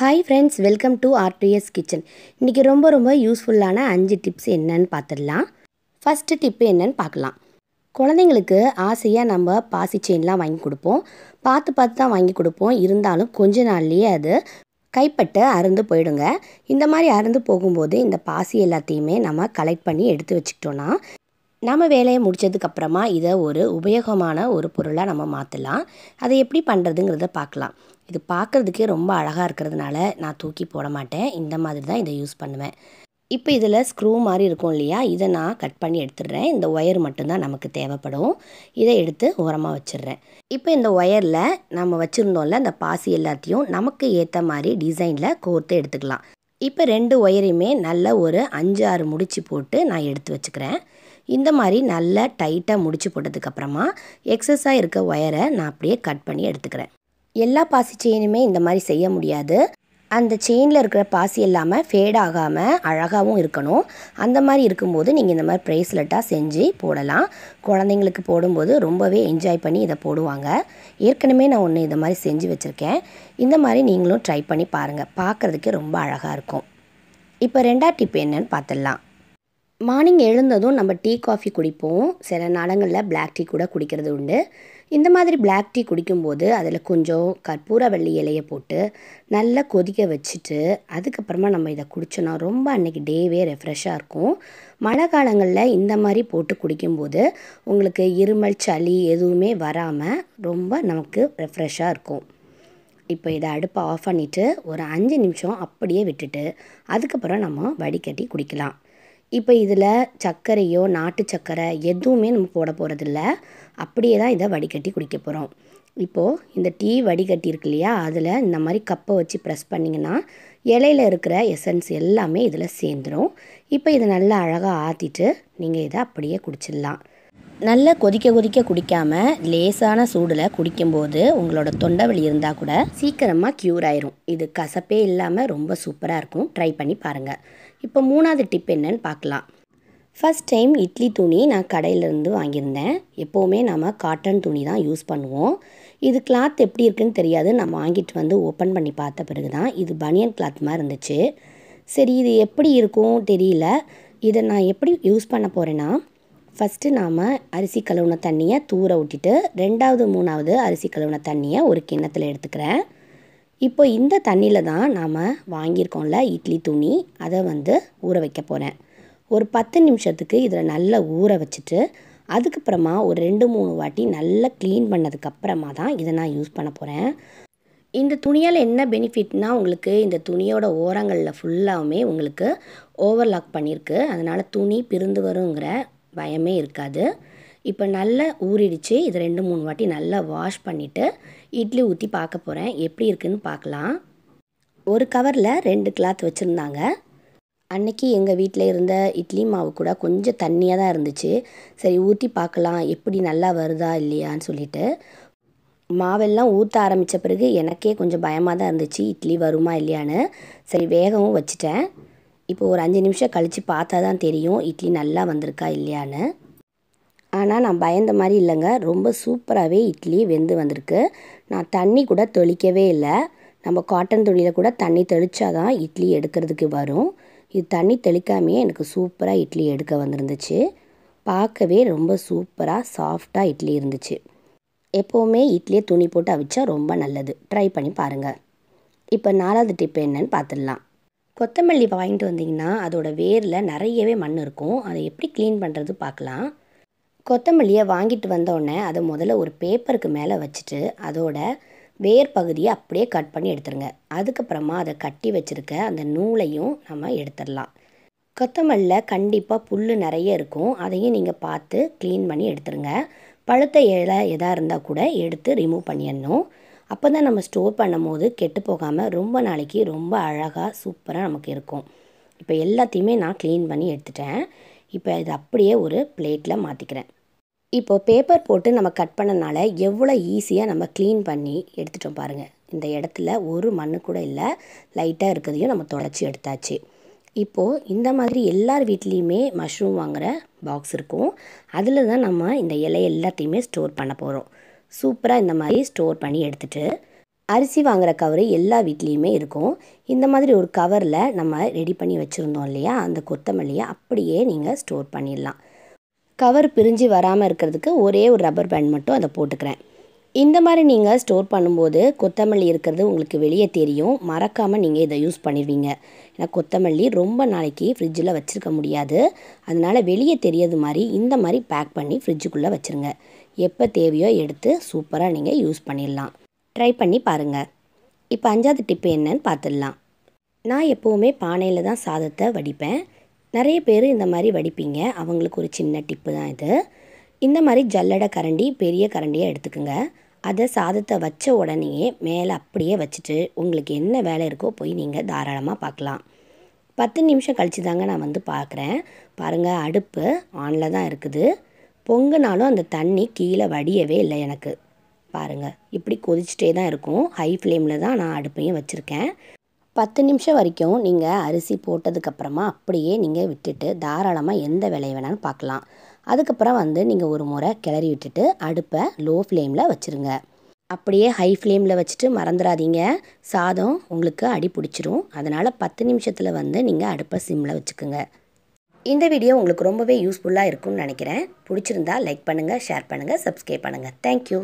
hi friends welcome to RDS kitchen இன்றைக்கி ரொம்ப ரொம்ப யூஸ்ஃபுல்லான அஞ்சு டிப்ஸ் என்னென்னு பார்த்துடலாம் ஃபஸ்ட்டு டிப்பு என்னன்னு பார்க்கலாம் குழந்தைங்களுக்கு ஆசையாக நம்ம பாசி செயின்லாம் வாங்கி கொடுப்போம் பார்த்து பார்த்து தான் வாங்கி கொடுப்போம் இருந்தாலும் கொஞ்ச நாள்லேயே அது கைப்பட்டு அறுந்து போயிடுங்க இந்த மாதிரி அறுந்து போகும்போது இந்த பாசி எல்லாத்தையுமே நம்ம கலெக்ட் பண்ணி எடுத்து வச்சுக்கிட்டோன்னா நம்ம வேலையை முடித்ததுக்கப்புறமா இதை ஒரு உபயோகமான ஒரு பொருளாக நம்ம மாற்றலாம் அதை எப்படி பண்ணுறதுங்கிறத பார்க்கலாம் இது பார்க்குறதுக்கே ரொம்ப அழகாக இருக்கிறதுனால நான் தூக்கி போட மாட்டேன் இந்த மாதிரி தான் இதை யூஸ் பண்ணுவேன் இப்போ இதில் ஸ்க்ரூ மாதிரி இருக்கும் இல்லையா இதை நான் கட் பண்ணி எடுத்துடுறேன் இந்த ஒயர் மட்டும்தான் நமக்கு தேவைப்படும் இதை எடுத்து ஓரமாக வச்சிடுறேன் இப்போ இந்த ஒயரில் நம்ம வச்சுருந்தோம்ல இந்த பாசி எல்லாத்தையும் நமக்கு ஏற்ற மாதிரி டிசைனில் கோர்த்து எடுத்துக்கலாம் இப்போ ரெண்டு ஒயரையுமே நல்ல ஒரு அஞ்சு ஆறு முடிச்சு போட்டு நான் எடுத்து வச்சுக்கிறேன் இந்த மாதிரி நல்லா டைட்டாக முடிச்சு போட்டதுக்கப்புறமா எக்ஸஸாக இருக்க ஒயரை நான் அப்படியே கட் பண்ணி எடுத்துக்கிறேன் எல்லா பாசி செயினுமே இந்த மாதிரி செய்ய முடியாது அந்த செயினில் இருக்கிற பாசி எல்லாமே ஃபேட் ஆகாமல் அழகாகவும் இருக்கணும் அந்த மாதிரி இருக்கும்போது நீங்கள் இந்த மாதிரி ப்ரைஸ்லெட்டாக செஞ்சு போடலாம் குழந்தைங்களுக்கு போடும்போது ரொம்பவே என்ஜாய் பண்ணி இதை போடுவாங்க ஏற்கனவே நான் ஒன்று இதை மாதிரி செஞ்சு வச்சுருக்கேன் இந்த மாதிரி நீங்களும் ட்ரை பண்ணி பாருங்கள் பார்க்குறதுக்கே ரொம்ப அழகாக இருக்கும் இப்போ ரெண்டாவது டிப் என்னன்னு பார்த்துடலாம் மார்னிங் எழுந்ததும் நம்ம டீ காஃபி குடிப்போம் சில நாளங்களில் பிளாக் டீ கூட குடிக்கிறது உண்டு இந்த மாதிரி பிளாக் டீ குடிக்கும்போது அதில் கொஞ்சம் கற்பூர வெள்ளி இலையை போட்டு நல்லா கொதிக்க வச்சுட்டு அதுக்கப்புறமா நம்ம இதை குடித்தோம்னா ரொம்ப அன்றைக்கி டேவே ரெஃப்ரெஷ்ஷாக இருக்கும் மழை காலங்களில் இந்த மாதிரி போட்டு குடிக்கும்போது உங்களுக்கு இருமல் சளி எதுவுமே வராமல் ரொம்ப நமக்கு ரெஃப்ரெஷ்ஷாக இருக்கும் இப்போ இதை அடுப்பை ஆஃப் பண்ணிவிட்டு ஒரு அஞ்சு நிமிஷம் அப்படியே விட்டுட்டு அதுக்கப்புறம் நம்ம வடிகட்டி குடிக்கலாம் இப்போ இதில் சர்க்கரையோ நாட்டு சர்க்கரை எதுவுமே நம்ம போட போகிறதில்ல அப்படியே தான் இதை வடிகட்டி குடிக்க போகிறோம் இப்போது இந்த டீ வடிகட்டி இருக்கு இல்லையா அதில் இந்த மாதிரி கப்பை வச்சு ப்ரெஸ் பண்ணிங்கன்னா இலையில் இருக்கிற எசன்ஸ் எல்லாமே இதில் சேர்ந்துடும் இப்போ இதை நல்லா அழகாக ஆற்றிட்டு நீங்கள் இதை அப்படியே குடிச்சிடலாம் நல்லா கொதிக்க கொதிக்க குடிக்காமல் லேசான சூடில் குடிக்கும்போது உங்களோட தொண்டை வலி இருந்தால் கூட சீக்கிரமாக க்யூர் ஆயிரும் இது கசப்பே இல்லாமல் ரொம்ப சூப்பராக இருக்கும் ட்ரை பண்ணி பாருங்கள் இப்போ மூணாவது டிப் என்னன்னு பார்க்கலாம் ஃபஸ்ட் டைம் இட்லி துணி நான் கடையிலேருந்து வாங்கியிருந்தேன் எப்போவுமே நம்ம காட்டன் துணி தான் யூஸ் பண்ணுவோம் இது கிளாத் எப்படி இருக்குன்னு தெரியாது நம்ம வாங்கிட்டு வந்து ஓப்பன் பண்ணி பார்த்த பிறகு தான் இது பனியன் கிளாத் மாதிரி இருந்துச்சு சரி இது எப்படி இருக்கும் தெரியல இதை நான் எப்படி யூஸ் பண்ண போகிறேன்னா ஃபஸ்ட்டு நாம் அரிசி கழுவுன தண்ணியை தூர விட்டுட்டு ரெண்டாவது மூணாவது அரிசி கழுவுன தண்ணியை ஒரு கிண்ணத்தில் எடுத்துக்கிறேன் இப்போ இந்த தண்ணியில் தான் நாம் வாங்கியிருக்கோம்ல இட்லி துணி அதை வந்து ஊற வைக்க போகிறேன் ஒரு பத்து நிமிஷத்துக்கு இதில் நல்லா ஊற வச்சுட்டு அதுக்கப்புறமா ஒரு ரெண்டு மூணு வாட்டி நல்லா க்ளீன் பண்ணதுக்கப்புறமா தான் இதை நான் யூஸ் பண்ண போகிறேன் இந்த துணியால் என்ன பெனிஃபிட்னா உங்களுக்கு இந்த துணியோட ஓரங்களில் ஃபுல்லாகவுமே உங்களுக்கு ஓவர்லாக் பண்ணியிருக்கு அதனால் துணி பிரிந்து வருங்கிற பயமே இருக்காது இப்போ நல்லா ஊறிடுச்சு இது ரெண்டு மூணு வாட்டி நல்லா வாஷ் பண்ணிவிட்டு இட்லி ஊற்றி பார்க்க போகிறேன் எப்படி இருக்குதுன்னு பார்க்கலாம் ஒரு கவரில் ரெண்டு கிளாத் வச்சுருந்தாங்க அன்னைக்கு எங்கள் வீட்டில் இருந்த இட்லி மாவு கூட கொஞ்சம் தண்ணியாக தான் இருந்துச்சு சரி ஊற்றி பார்க்கலாம் எப்படி நல்லா வருதா இல்லையான்னு சொல்லிட்டு மாவெல்லாம் ஊற்ற ஆரம்பித்த பிறகு எனக்கே கொஞ்சம் பயமாக தான் இருந்துச்சு இட்லி வருமா இல்லையான்னு சரி வேகவும் வச்சுட்டேன் இப்போ ஒரு அஞ்சு நிமிஷம் கழித்து பார்த்தா தான் தெரியும் இட்லி நல்லா வந்திருக்கா இல்லையான்னு ஆனால் நான் பயந்த மாதிரி இல்லைங்க ரொம்ப சூப்பராகவே இட்லி வெந்து வந்திருக்கு நான் தண்ணி கூட தெளிக்கவே இல்லை நம்ம காட்டன் துணியில் கூட தண்ணி தெளித்தா தான் இட்லி எடுக்கிறதுக்கு வரும் இது தண்ணி தெளிக்காமையே எனக்கு சூப்பராக இட்லி எடுக்க வந்திருந்துச்சு பார்க்கவே ரொம்ப சூப்பராக சாஃப்டாக இட்லி இருந்துச்சு எப்போவுமே இட்லியை துணி போட்டு அவிச்சா ரொம்ப நல்லது ட்ரை பண்ணி பாருங்கள் இப்போ நாலாவது டிப் என்னன்னு பார்த்துடலாம் கொத்தமல்லி வாங்கிட்டு வந்தீங்கன்னா அதோடய வேரில் நிறையவே மண் இருக்கும் அதை எப்படி க்ளீன் பண்ணுறது பார்க்கலாம் கொத்தமல்லியை வாங்கிட்டு வந்தோடனே அதை முதல்ல ஒரு பேப்பருக்கு மேலே வச்சுட்டு அதோட வேர் பகுதியை அப்படியே கட் பண்ணி எடுத்துருங்க அதுக்கப்புறமா அதை கட்டி வச்சுருக்க அந்த நூலையும் நம்ம எடுத்துடலாம் கொத்தமல்லியில் கண்டிப்பாக புல் நிறைய இருக்கும் அதையும் நீங்கள் பார்த்து க்ளீன் பண்ணி எடுத்துருங்க பழுத்த இலை எதாக இருந்தால் கூட எடுத்து ரிமூவ் பண்ணிடணும் அப்போ தான் நம்ம ஸ்டோர் பண்ணும் போது கெட்டு போகாமல் ரொம்ப நாளைக்கு ரொம்ப அழகாக சூப்பராக நமக்கு இருக்கும் இப்போ எல்லாத்தையுமே நான் க்ளீன் பண்ணி எடுத்துட்டேன் இப்போ இது அப்படியே ஒரு பிளேட்டில் மாற்றிக்கிறேன் இப்போது பேப்பர் போட்டு நம்ம கட் பண்ணனால எவ்வளோ ஈஸியாக நம்ம க்ளீன் பண்ணி எடுத்துட்டோம் பாருங்கள் இந்த இடத்துல ஒரு மண்ணு கூட இல்லை லைட்டாக இருக்கிறதையும் நம்ம தொடச்சி எடுத்தாச்சு இப்போது இந்த மாதிரி எல்லார் வீட்லேயுமே மஷ்ரூம் வாங்குகிற பாக்ஸ் இருக்கும் அதில் தான் நம்ம இந்த இலை எல்லாத்தையுமே ஸ்டோர் பண்ண போகிறோம் சூப்பராக இந்த மாதிரி ஸ்டோர் பண்ணி எடுத்துகிட்டு அரிசி வாங்குகிற கவர் எல்லா வீட்லேயுமே இருக்கும் இந்த மாதிரி ஒரு கவரில் நம்ம ரெடி பண்ணி வச்சுருந்தோம் இல்லையா அந்த கொத்தமல்லியை அப்படியே நீங்கள் ஸ்டோர் பண்ணிடலாம் கவர் பிரிஞ்சு வராமல் இருக்கிறதுக்கு ஒரே ஒரு ரப்பர் பேண்ட் மட்டும் அதை போட்டுக்கிறேன் இந்த மாதிரி நீங்கள் ஸ்டோர் பண்ணும்போது கொத்தமல்லி இருக்கிறது உங்களுக்கு வெளியே தெரியும் மறக்காமல் நீங்கள் இதை யூஸ் பண்ணிடுவீங்க ஏன்னா கொத்தமல்லி ரொம்ப நாளைக்கு ஃப்ரிட்ஜில் வச்சுருக்க முடியாது அதனால் வெளியே தெரியாது மாதிரி இந்த மாதிரி பேக் பண்ணி ஃப்ரிட்ஜுக்குள்ளே வச்சுருங்க எப்போ தேவையோ எடுத்து சூப்பராக நீங்கள் யூஸ் பண்ணிடலாம் ட்ரை பண்ணி பாருங்கள் இப்போ அஞ்சாவது டிப்பு என்னன்னு பார்த்துடலாம் நான் எப்போவுமே பானையில் தான் சாதத்தை வடிப்பேன் நிறைய பேர் இந்த மாதிரி வடிப்பீங்க அவங்களுக்கு ஒரு சின்ன டிப்பு தான் இது இந்த மாதிரி ஜல்லடை கரண்டி பெரிய கரண்டியாக எடுத்துக்கோங்க அதை சாதத்தை வச்ச உடனேயே மேலே அப்படியே வச்சுட்டு உங்களுக்கு என்ன வேலை இருக்கோ போய் நீங்கள் தாராளமாக பார்க்கலாம் பத்து நிமிஷம் கழித்து தாங்க நான் வந்து பார்க்குறேன் பாருங்கள் அடுப்பு ஆனில் தான் இருக்குது பொங்குனாலும் அந்த தண்ணி கீழே வடியவே இல்லை எனக்கு பாருங்கள் இப்படி கொதிச்சுட்டே தான் இருக்கும் ஹை ஃப்ளேமில் தான் நான் அடுப்பையும் வச்சுருக்கேன் பத்து நிமிஷம் வரைக்கும் நீங்கள் அரிசி போட்டதுக்கப்புறமா அப்படியே நீங்கள் விட்டுட்டு தாராளமாக எந்த வேலையை வேணாலும் பார்க்கலாம் அதுக்கப்புறம் வந்து நீங்கள் ஒரு முறை கிளறி விட்டுட்டு அடுப்பை லோ ஃப்ளேமில் வச்சுருங்க அப்படியே ஹை ஃப்ளேமில் வச்சுட்டு மறந்துடாதீங்க சாதம் உங்களுக்கு அடி பிடிச்சிரும் அதனால் பத்து நிமிஷத்தில் வந்து நீங்கள் அடுப்பை சிம்மில் வச்சுக்கோங்க இந்த வீடியோ உங்களுக்கு ரொம்பவே யூஸ்ஃபுல்லாக இருக்கும்னு நினைக்கிறேன் பிடிச்சிருந்தா லைக் பண்ணுங்கள் ஷேர் பண்ணுங்கள் சப்ஸ்கிரைப் பண்ணுங்கள் தேங்க்யூ